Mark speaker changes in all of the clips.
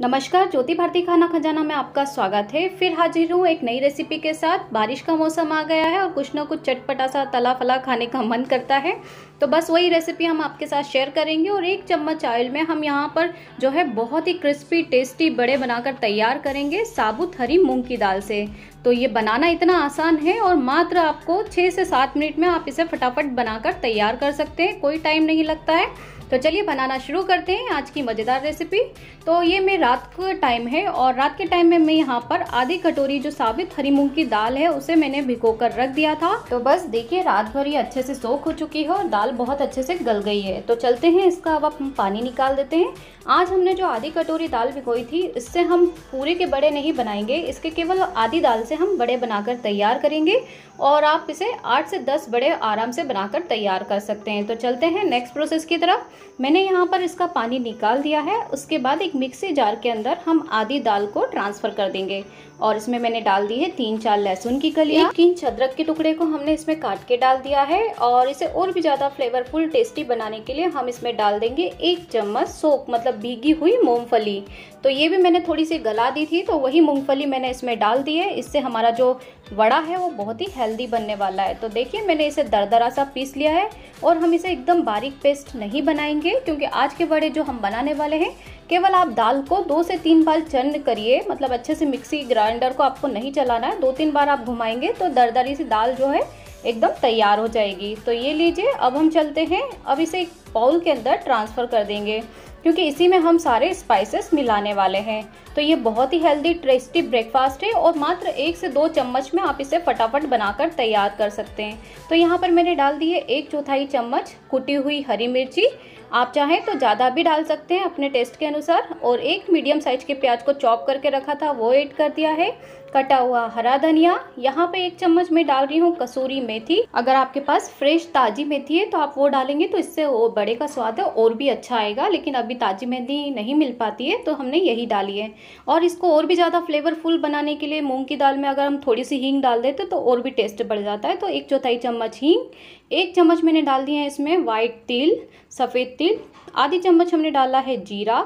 Speaker 1: नमस्कार ज्योति भारती खाना खजाना में आपका स्वागत है फिर हाजिर हूँ एक नई रेसिपी के साथ बारिश का मौसम आ गया है और कुछ ना कुछ चटपटा सा तला फला खाने का मन करता है तो बस वही रेसिपी हम आपके साथ शेयर करेंगे और एक चम्मच ऑयल में हम यहाँ पर जो है बहुत ही क्रिस्पी टेस्टी बड़े बनाकर तैयार करेंगे साबुत हरी मूंग की दाल से तो ये बनाना इतना आसान है और मात्र आपको छः से सात मिनट में आप इसे फटाफट बनाकर तैयार कर सकते हैं कोई टाइम नहीं लगता है तो चलिए बनाना शुरू करते हैं आज की मज़ेदार रेसिपी तो ये मैं रात का टाइम है और रात के टाइम में मैं यहाँ पर आधी कटोरी जो साबित हरी मूंग की दाल है उसे मैंने भिगो कर रख दिया था तो बस देखिए रात भर ये अच्छे से सोख हो चुकी है और दाल बहुत अच्छे से गल गई है तो चलते हैं इसका अब आप पानी निकाल देते हैं आज हमने जो आधी कटोरी दाल भिगोई थी इससे हम पूरे के बड़े नहीं बनाएंगे इसके केवल आधी दाल से हम बड़े बनाकर तैयार करेंगे और आप इसे आठ से दस बड़े आराम से बनाकर तैयार कर सकते हैं तो चलते हैं नेक्स्ट प्रोसेस की तरफ मैंने यहाँ पर इसका पानी निकाल दिया है उसके बाद एक मिक्सी जार के अंदर हम आधी दाल को ट्रांसफ़र कर देंगे और इसमें मैंने डाल दी है तीन चार लहसुन की कलियाँ एक इंच अदरक के टुकड़े को हमने इसमें काट के डाल दिया है और इसे और भी ज़्यादा फ्लेवरफुल टेस्टी बनाने के लिए हम इसमें डाल देंगे एक चम्मच सोप मतलब भीगी हुई मूँगफली तो ये भी मैंने थोड़ी सी गला दी थी तो वही मूँगफली मैंने इसमें डाल दी है इससे हमारा जो वड़ा है वो बहुत ही हेल्दी बनने वाला है तो देखिए मैंने इसे दरदरा सा पीस लिया है और हम इसे एकदम बारीक पेस्ट नहीं बनाएंगे क्योंकि आज के वड़े जो हम बनाने वाले हैं केवल आप दाल को दो से तीन बार चंद करिए मतलब अच्छे से मिक्सी ग्राइंडर को आपको नहीं चलाना है दो तीन बार आप घुमाएंगे तो दरदरी सी दाल जो है एकदम तैयार हो जाएगी तो ये लीजिए अब हम चलते हैं अब इसे एक बाउल के अंदर ट्रांसफ़र कर देंगे क्योंकि इसी में हम सारे स्पाइसेस मिलाने वाले हैं तो ये बहुत ही हेल्दी टेस्टी ब्रेकफास्ट है और मात्र एक से दो चम्मच में आप इसे फटाफट बनाकर तैयार कर सकते हैं तो यहाँ पर मैंने डाल दिए एक चौथाई चम्मच कुटी हुई हरी मिर्ची आप चाहें तो ज़्यादा भी डाल सकते हैं अपने टेस्ट के अनुसार और एक मीडियम साइज के प्याज को चॉप करके रखा था वो ऐड कर दिया है कटा हुआ हरा धनिया यहाँ पे एक चम्मच में डाल रही हूँ कसूरी मेथी अगर आपके पास फ्रेश ताजी मेथी है तो आप वो डालेंगे तो इससे वो बड़े का स्वाद है और भी अच्छा आएगा लेकिन अभी ताजी मेथी नहीं मिल पाती है तो हमने यही डाली है और इसको और भी ज़्यादा फ्लेवरफुल बनाने के लिए मूंग की दाल में अगर हम थोड़ी सी हींग डाल देते तो और भी टेस्ट बढ़ जाता है तो एक चौथाई चम्मच हींग एक चम्मच मैंने डाल दिए हैं इसमें वाइट तिल सफ़ेद तिल आधी चम्मच हमने डाला है जीरा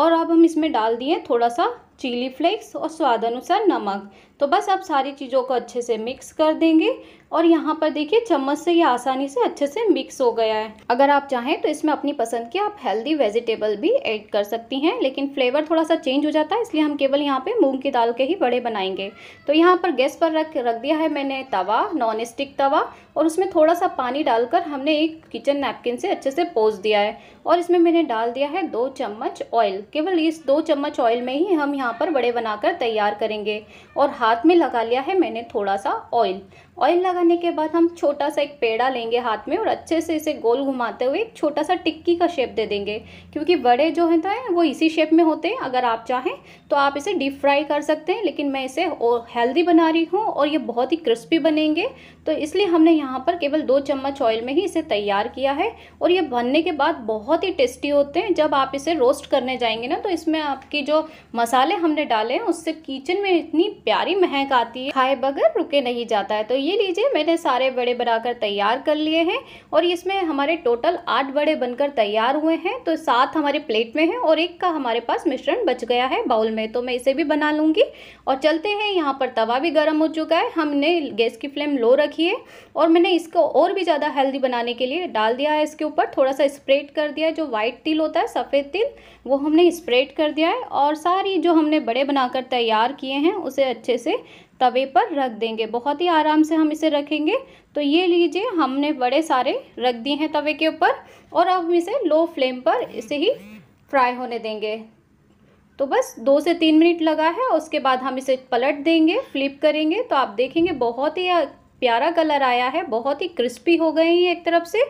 Speaker 1: और अब हम इसमें डाल दिए थोड़ा सा चिली फ्लेक्स और स्वाद अनुसार नमक तो बस आप सारी चीज़ों को अच्छे से मिक्स कर देंगे और यहाँ पर देखिए चम्मच से ये आसानी से अच्छे से मिक्स हो गया है अगर आप चाहें तो इसमें अपनी पसंद के आप हेल्दी वेजिटेबल भी ऐड कर सकती हैं लेकिन फ्लेवर थोड़ा सा चेंज हो जाता है इसलिए हम केवल यहाँ पे मूंग की दाल के ही बड़े बनाएंगे तो यहाँ पर गैस पर रख रख दिया है मैंने तवा नॉन स्टिक तवा और उसमें थोड़ा सा पानी डालकर हमने एक किचन नैपकिन से अच्छे से पोस दिया है और इसमें मैंने डाल दिया है दो चम्मच ऑयल केवल इस दो चम्मच ऑयल में ही हम यहाँ पर बड़े बनाकर तैयार करेंगे और हाथ हाथ में लगा लिया है मैंने थोड़ा सा ऑयल ऑयल लगाने के बाद हम छोटा सा एक पेड़ा लेंगे हाथ में और अच्छे से इसे गोल घुमाते हुए एक छोटा सा टिक्की का शेप दे देंगे क्योंकि बड़े जो तो है वो इसी शेप में होते हैं अगर आप चाहें तो आप इसे डीप फ्राई कर सकते हैं लेकिन मैं इसे हेल्दी बना रही हूँ और ये बहुत ही क्रिस्पी बनेंगे तो इसलिए हमने यहाँ पर केवल दो चम्मच ऑयल में ही इसे तैयार किया है और ये बनने के बाद बहुत ही टेस्टी होते हैं जब आप इसे रोस्ट करने जाएंगे ना तो इसमें आपकी जो मसाले हमने डाले हैं उससे किचन में इतनी प्यारी महक आती है खाए बगैर रुके नहीं जाता है तो ये लीजिए मैंने सारे बड़े बनाकर तैयार कर लिए हैं और इसमें हमारे टोटल आठ बड़े बनकर तैयार हुए हैं तो सात हमारे प्लेट में है और एक का हमारे पास मिश्रण बच गया है बाउल में तो मैं इसे भी बना लूँगी और चलते हैं यहाँ पर तवा भी गर्म हो चुका है हमने गैस की फ्लेम लो रखी रखी है और मैंने इसको और भी ज़्यादा हेल्दी बनाने के लिए डाल दिया है इसके ऊपर थोड़ा सा स्प्रेड कर दिया है जो वाइट तिल होता है सफ़ेद तिल वो हमने स्प्रेड कर दिया है और सारी जो हमने बड़े बनाकर तैयार किए हैं उसे अच्छे से तवे पर रख देंगे बहुत ही आराम से हम इसे रखेंगे तो ये लीजिए हमने बड़े सारे रख दिए हैं तवे के ऊपर और अब हम इसे लो फ्लेम पर इसे ही फ्राई होने देंगे तो बस दो से तीन मिनट लगा है उसके बाद हम इसे पलट देंगे फ्लिप करेंगे तो आप देखेंगे बहुत ही प्यारा कलर आया है बहुत ही क्रिस्पी हो गए हैं एक तरफ से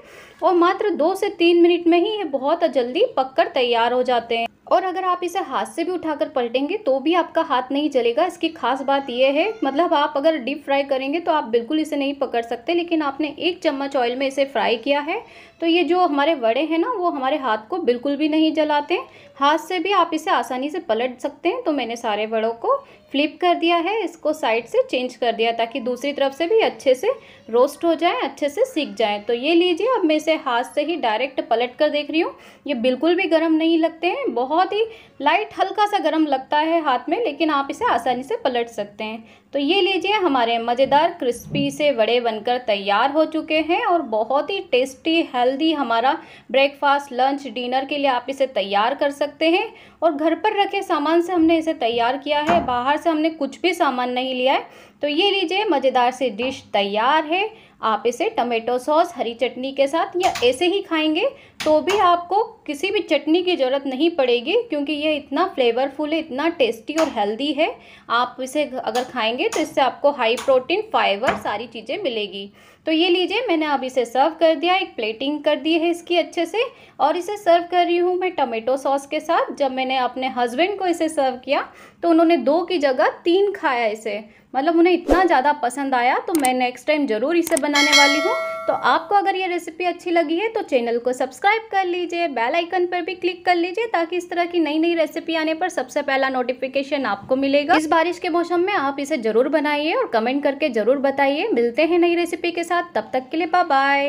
Speaker 1: और मात्र दो से तीन मिनट में ही ये बहुत जल्दी पककर तैयार हो जाते हैं और अगर आप इसे हाथ से भी उठाकर पलटेंगे तो भी आपका हाथ नहीं जलेगा इसकी खास बात यह है मतलब आप अगर डीप फ्राई करेंगे तो आप बिल्कुल इसे नहीं पकड़ सकते लेकिन आपने एक चम्मच ऑयल में इसे फ्राई किया है तो ये जो हमारे वड़े हैं ना वो हमारे हाथ को बिल्कुल भी नहीं जलाते हाथ से भी आप इसे आसानी से पलट सकते हैं तो मैंने सारे वड़ों को फ्लिप कर दिया है इसको साइड से चेंज कर दिया ताकि दूसरी तरफ से भी अच्छे से रोस्ट हो जाए अच्छे से सीख जाए तो ये लीजिए अब मैं इसे हाथ से ही डायरेक्ट पलट कर देख रही हूँ ये बिल्कुल भी गर्म नहीं लगते हैं बहुत ही लाइट हल्का सा गर्म लगता है हाथ में लेकिन आप इसे आसानी से पलट सकते हैं तो ये लीजिए हमारे मज़ेदार क्रिस्पी से वड़े बनकर तैयार हो चुके हैं और बहुत ही टेस्टी हेल्दी हमारा ब्रेकफास्ट लंच डिनर के लिए आप इसे तैयार कर सकते हैं और घर पर रखे सामान से हमने इसे तैयार किया है बाहर से हमने कुछ भी सामान नहीं लिया है तो ये लीजिए मज़ेदार सी डिश तैयार है आप इसे टमेटो सॉस हरी चटनी के साथ या ऐसे ही खाएंगे तो भी आपको किसी भी चटनी की ज़रूरत नहीं पड़ेगी क्योंकि ये इतना फ्लेवरफुल है इतना टेस्टी और हेल्दी है आप इसे अगर खाएंगे तो इससे आपको हाई प्रोटीन फाइबर सारी चीज़ें मिलेगी तो ये लीजिए मैंने अब इसे सर्व कर दिया एक प्लेटिंग कर दी है इसकी अच्छे से और इसे सर्व कर रही हूँ मैं टमेटो सॉस के साथ जब मैंने अपने हस्बैंड को इसे सर्व किया तो उन्होंने दो की जगह तीन खाया इसे मतलब उन्हें इतना ज़्यादा पसंद आया तो मैं नेक्स्ट टाइम ज़रूर इसे बनाने वाली हूँ तो आपको अगर ये रेसिपी अच्छी लगी है तो चैनल को सब्सक्राइब कर लीजिए बेल आइकन पर भी क्लिक कर लीजिए ताकि इस तरह की नई नई रेसिपी आने पर सबसे पहला नोटिफिकेशन आपको मिलेगा इस बारिश के मौसम में आप इसे ज़रूर बनाइए और कमेंट करके ज़रूर बताइए मिलते हैं नई रेसिपी के साथ साथ तब तक के लिए बाय बाय